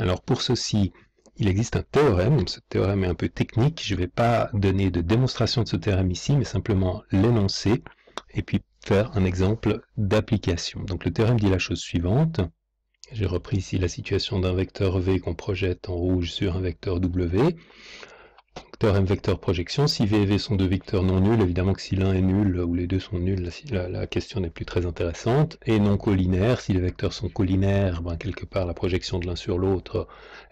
Alors pour ceci, il existe un théorème, ce théorème est un peu technique, je ne vais pas donner de démonstration de ce théorème ici, mais simplement l'énoncer et puis faire un exemple d'application. Donc le théorème dit la chose suivante, j'ai repris ici la situation d'un vecteur V qu'on projette en rouge sur un vecteur W vecteur vecteur projection. Si V et V sont deux vecteurs non nuls, évidemment que si l'un est nul ou les deux sont nuls, la, question n'est plus très intéressante. Et non collinaire, si les vecteurs sont collinaires, ben, quelque part la projection de l'un sur l'autre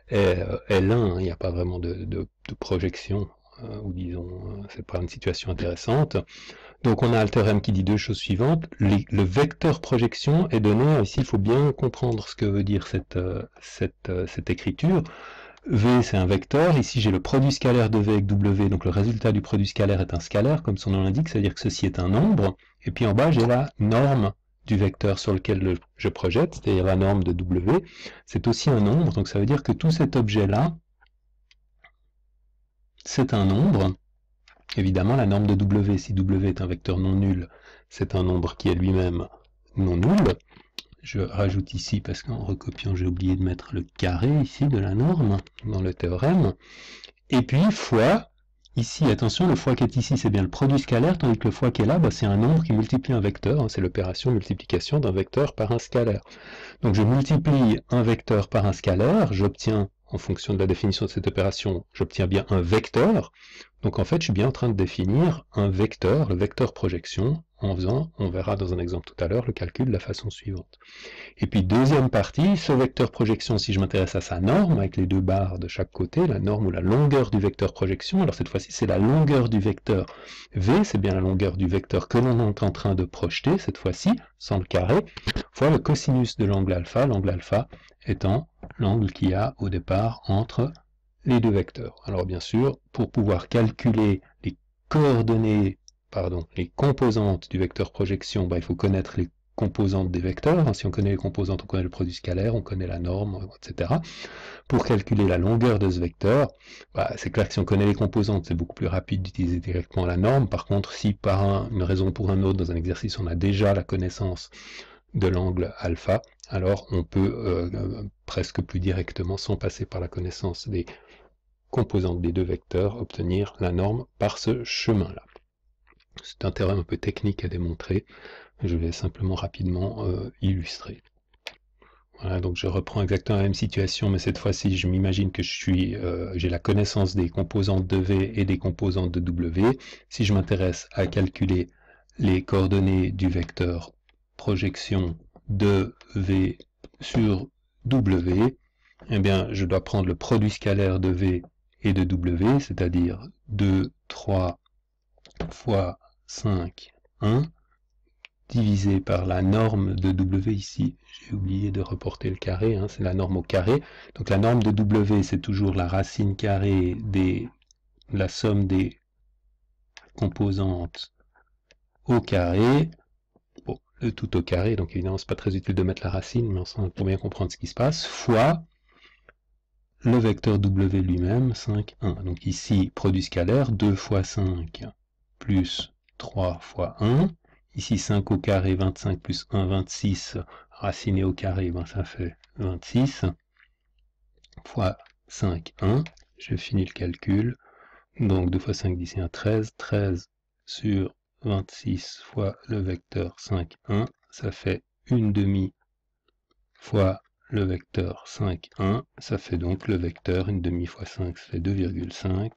est, euh, l'un, il n'y a pas vraiment de, projection euh, ou disons, euh, c'est pas une situation intéressante. Donc on a alter théorème qui dit deux choses suivantes. le vecteur projection est donné, ici il faut bien comprendre ce que veut dire cette écriture. V, c'est un vecteur. Ici, j'ai le produit scalaire de V avec W, donc le résultat du produit scalaire est un scalaire, comme son nom l'indique, c'est-à-dire que ceci est un nombre. Et puis en bas, j'ai la norme du vecteur sur lequel je projette, c'est-à-dire la norme de W. C'est aussi un nombre, donc ça veut dire que tout cet objet-là, c'est un nombre. Évidemment, la norme de W, si W est un vecteur non nul, c'est un nombre qui est lui-même non nul je rajoute ici, parce qu'en recopiant, j'ai oublié de mettre le carré ici de la norme, dans le théorème, et puis fois, ici, attention, le fois qui est ici, c'est bien le produit scalaire, tandis que le fois qui est là, bah, c'est un nombre qui multiplie un vecteur, hein, c'est l'opération multiplication d'un vecteur par un scalaire. Donc je multiplie un vecteur par un scalaire, j'obtiens en fonction de la définition de cette opération, j'obtiens bien un vecteur, donc en fait, je suis bien en train de définir un vecteur, le vecteur projection, en faisant, on verra dans un exemple tout à l'heure, le calcul de la façon suivante. Et puis deuxième partie, ce vecteur projection, si je m'intéresse à sa norme, avec les deux barres de chaque côté, la norme ou la longueur du vecteur projection, alors cette fois-ci c'est la longueur du vecteur V, c'est bien la longueur du vecteur que l'on est en train de projeter, cette fois-ci, sans le carré, fois le cosinus de l'angle alpha, l'angle alpha étant l'angle qu'il y a au départ entre les deux vecteurs. Alors bien sûr, pour pouvoir calculer les coordonnées, pardon, les composantes du vecteur projection, bah, il faut connaître les composantes des vecteurs. Si on connaît les composantes, on connaît le produit scalaire, on connaît la norme, etc. Pour calculer la longueur de ce vecteur, bah, c'est clair que si on connaît les composantes, c'est beaucoup plus rapide d'utiliser directement la norme. Par contre, si par une raison pour un autre, dans un exercice, on a déjà la connaissance de l'angle alpha, alors on peut euh, euh, presque plus directement, sans passer par la connaissance des composantes des deux vecteurs, obtenir la norme par ce chemin-là. C'est un théorème un peu technique à démontrer, je vais simplement rapidement euh, illustrer. Voilà, donc je reprends exactement la même situation, mais cette fois-ci, je m'imagine que je suis, euh, j'ai la connaissance des composantes de V et des composantes de W. Si je m'intéresse à calculer les coordonnées du vecteur projection de V sur W, eh bien, je dois prendre le produit scalaire de V de W, c'est-à-dire 2, 3 fois 5, 1, divisé par la norme de W ici. J'ai oublié de reporter le carré, hein, c'est la norme au carré. Donc la norme de W, c'est toujours la racine carrée des la somme des composantes au carré. Bon, le tout au carré, donc évidemment, c'est pas très utile de mettre la racine, mais on pour bien comprendre ce qui se passe, fois le vecteur W lui-même, 5, 1. Donc ici, produit scalaire, 2 fois 5 plus 3 fois 1. Ici, 5 au carré, 25 plus 1, 26. Raciné au carré, ben, ça fait 26. Fois 5, 1. Je finis le calcul. Donc 2 fois 5, 10 un 13. 13 sur 26 fois le vecteur 5, 1. Ça fait une demi fois le vecteur 5, 1, ça fait donc le vecteur une demi fois 5, ça fait 2,5,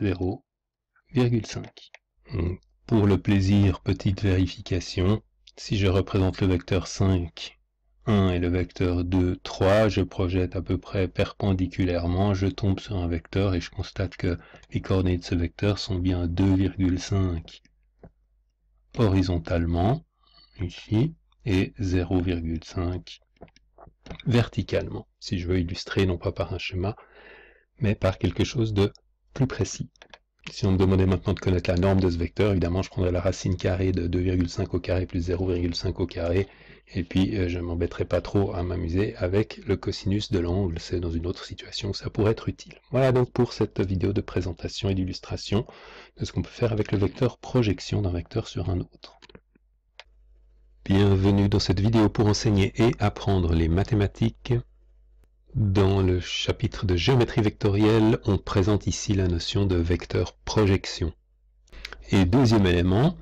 0,5. pour le plaisir, petite vérification, si je représente le vecteur 5, 1 et le vecteur 2, 3, je projette à peu près perpendiculairement, je tombe sur un vecteur et je constate que les coordonnées de ce vecteur sont bien 2,5 horizontalement, ici, et 0,5 verticalement, si je veux illustrer non pas par un schéma, mais par quelque chose de plus précis. Si on me demandait maintenant de connaître la norme de ce vecteur, évidemment, je prendrais la racine carrée de 2,5 au carré plus 0,5 au carré, et puis euh, je m'embêterais pas trop à m'amuser avec le cosinus de l'angle, c'est dans une autre situation ça pourrait être utile. Voilà donc pour cette vidéo de présentation et d'illustration de ce qu'on peut faire avec le vecteur projection d'un vecteur sur un autre. Bienvenue dans cette vidéo pour enseigner et apprendre les mathématiques. Dans le chapitre de géométrie vectorielle, on présente ici la notion de vecteur projection. Et deuxième élément,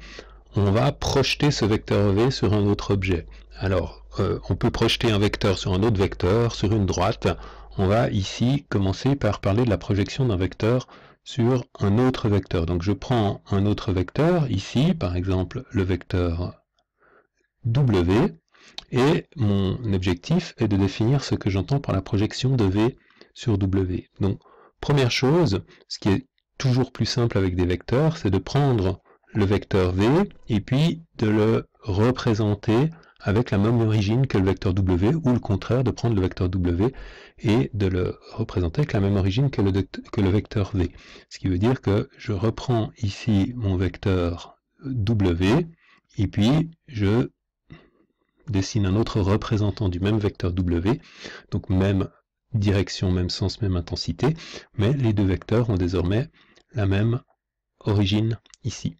on va projeter ce vecteur V sur un autre objet. Alors, euh, on peut projeter un vecteur sur un autre vecteur, sur une droite. On va ici commencer par parler de la projection d'un vecteur sur un autre vecteur. Donc je prends un autre vecteur, ici, par exemple le vecteur W, et mon objectif est de définir ce que j'entends par la projection de V sur W. Donc, première chose, ce qui est toujours plus simple avec des vecteurs, c'est de prendre le vecteur V et puis de le représenter avec la même origine que le vecteur W, ou le contraire, de prendre le vecteur W et de le représenter avec la même origine que le, que le vecteur V. Ce qui veut dire que je reprends ici mon vecteur W, et puis je dessine un autre représentant du même vecteur W, donc même direction, même sens, même intensité, mais les deux vecteurs ont désormais la même origine ici.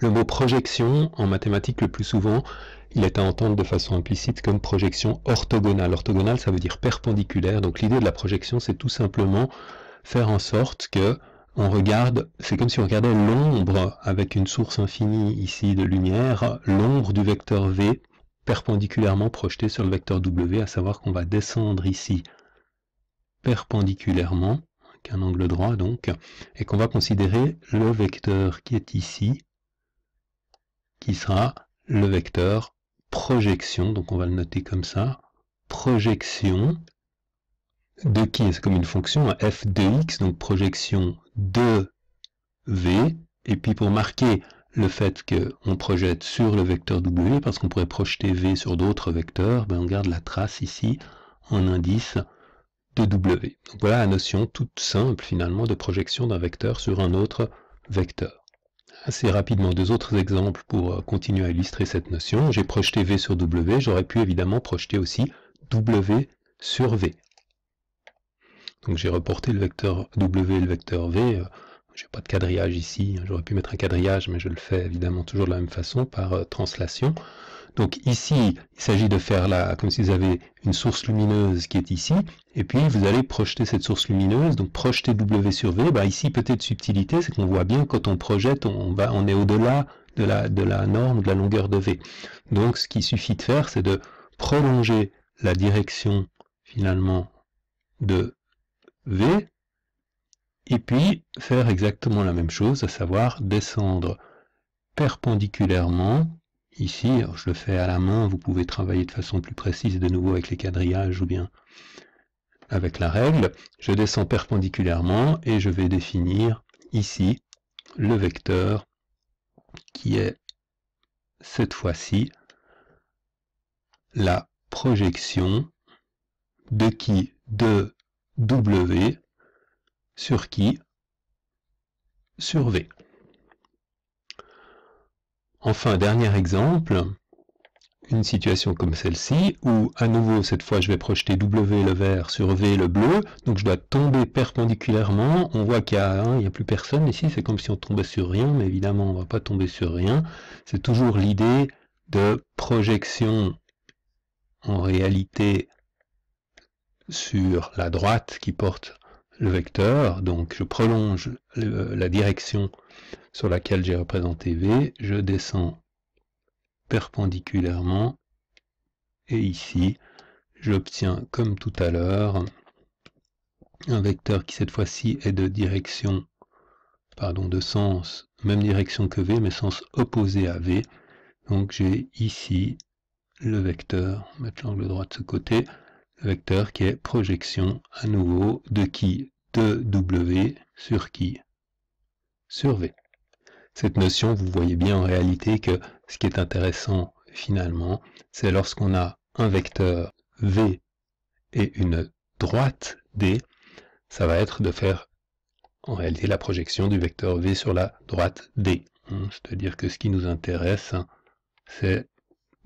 Le mot projection, en mathématiques, le plus souvent, il est à entendre de façon implicite comme projection orthogonale. Orthogonale, ça veut dire perpendiculaire. Donc l'idée de la projection, c'est tout simplement faire en sorte que on regarde, c'est comme si on regardait l'ombre avec une source infinie ici de lumière, l'ombre du vecteur V perpendiculairement projeté sur le vecteur W, à savoir qu'on va descendre ici perpendiculairement, avec un angle droit donc, et qu'on va considérer le vecteur qui est ici, qui sera le vecteur projection, donc on va le noter comme ça, projection de qui C'est comme une fonction, f de x, donc projection de v, et puis pour marquer le fait qu'on projette sur le vecteur W, parce qu'on pourrait projeter V sur d'autres vecteurs, ben, on garde la trace ici en indice de W. Donc voilà la notion toute simple finalement de projection d'un vecteur sur un autre vecteur. Assez rapidement, deux autres exemples pour euh, continuer à illustrer cette notion. J'ai projeté V sur W, j'aurais pu évidemment projeter aussi W sur V. Donc j'ai reporté le vecteur W et le vecteur V euh, je n'ai pas de quadrillage ici, hein. j'aurais pu mettre un quadrillage, mais je le fais évidemment toujours de la même façon, par euh, translation. Donc ici, il s'agit de faire là, comme si vous avez une source lumineuse qui est ici, et puis vous allez projeter cette source lumineuse, donc projeter W sur V, bah ici peut-être subtilité, c'est qu'on voit bien quand on projette, on, va, on est au-delà de la, de la norme, de la longueur de V. Donc ce qu'il suffit de faire, c'est de prolonger la direction finalement de V, et puis faire exactement la même chose, à savoir descendre perpendiculairement, ici, je le fais à la main, vous pouvez travailler de façon plus précise de nouveau avec les quadrillages ou bien avec la règle, je descends perpendiculairement et je vais définir ici le vecteur qui est cette fois-ci la projection de qui de W sur qui sur V. Enfin, dernier exemple, une situation comme celle-ci, où à nouveau, cette fois, je vais projeter W le vert sur V le bleu, donc je dois tomber perpendiculairement, on voit qu'il n'y a, a, plus personne ici, c'est comme si on tombait sur rien, mais évidemment, on ne va pas tomber sur rien. C'est toujours l'idée de projection, en réalité, sur la droite qui porte le vecteur, donc je prolonge la direction sur laquelle j'ai représenté V, je descends perpendiculairement, et ici, j'obtiens, comme tout à l'heure, un vecteur qui cette fois-ci est de direction, pardon, de sens, même direction que V, mais sens opposé à V. Donc j'ai ici le vecteur, mettre l'angle droit de ce côté, vecteur qui est projection à nouveau de qui de W sur qui sur V. Cette notion, vous voyez bien en réalité que ce qui est intéressant finalement, c'est lorsqu'on a un vecteur V et une droite D, ça va être de faire en réalité la projection du vecteur V sur la droite D. Hein, c'est-à-dire que ce qui nous intéresse, hein, c'est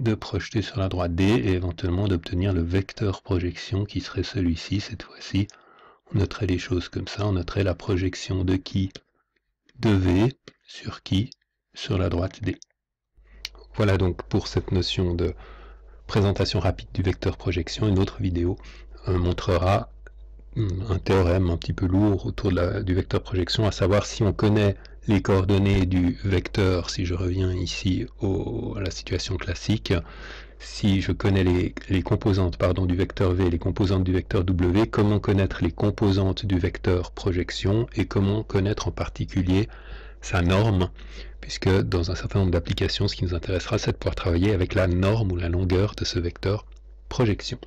de projeter sur la droite D et éventuellement d'obtenir le vecteur projection qui serait celui-ci cette fois-ci. On noterait les choses comme ça, on noterait la projection de qui De V sur qui Sur la droite D. Voilà donc pour cette notion de présentation rapide du vecteur projection. Une autre vidéo euh, montrera hum, un théorème un petit peu lourd autour du vecteur projection, à savoir si on connaît les coordonnées du vecteur, si je reviens ici à la situation classique, si je connais les, les, composantes pardon, du vecteur V et les composantes du vecteur W, comment connaître les composantes du vecteur projection et comment connaître en particulier sa norme, puisque dans un certain nombre d'applications, ce qui nous intéressera, c'est de pouvoir travailler avec la norme ou la longueur de ce vecteur projection.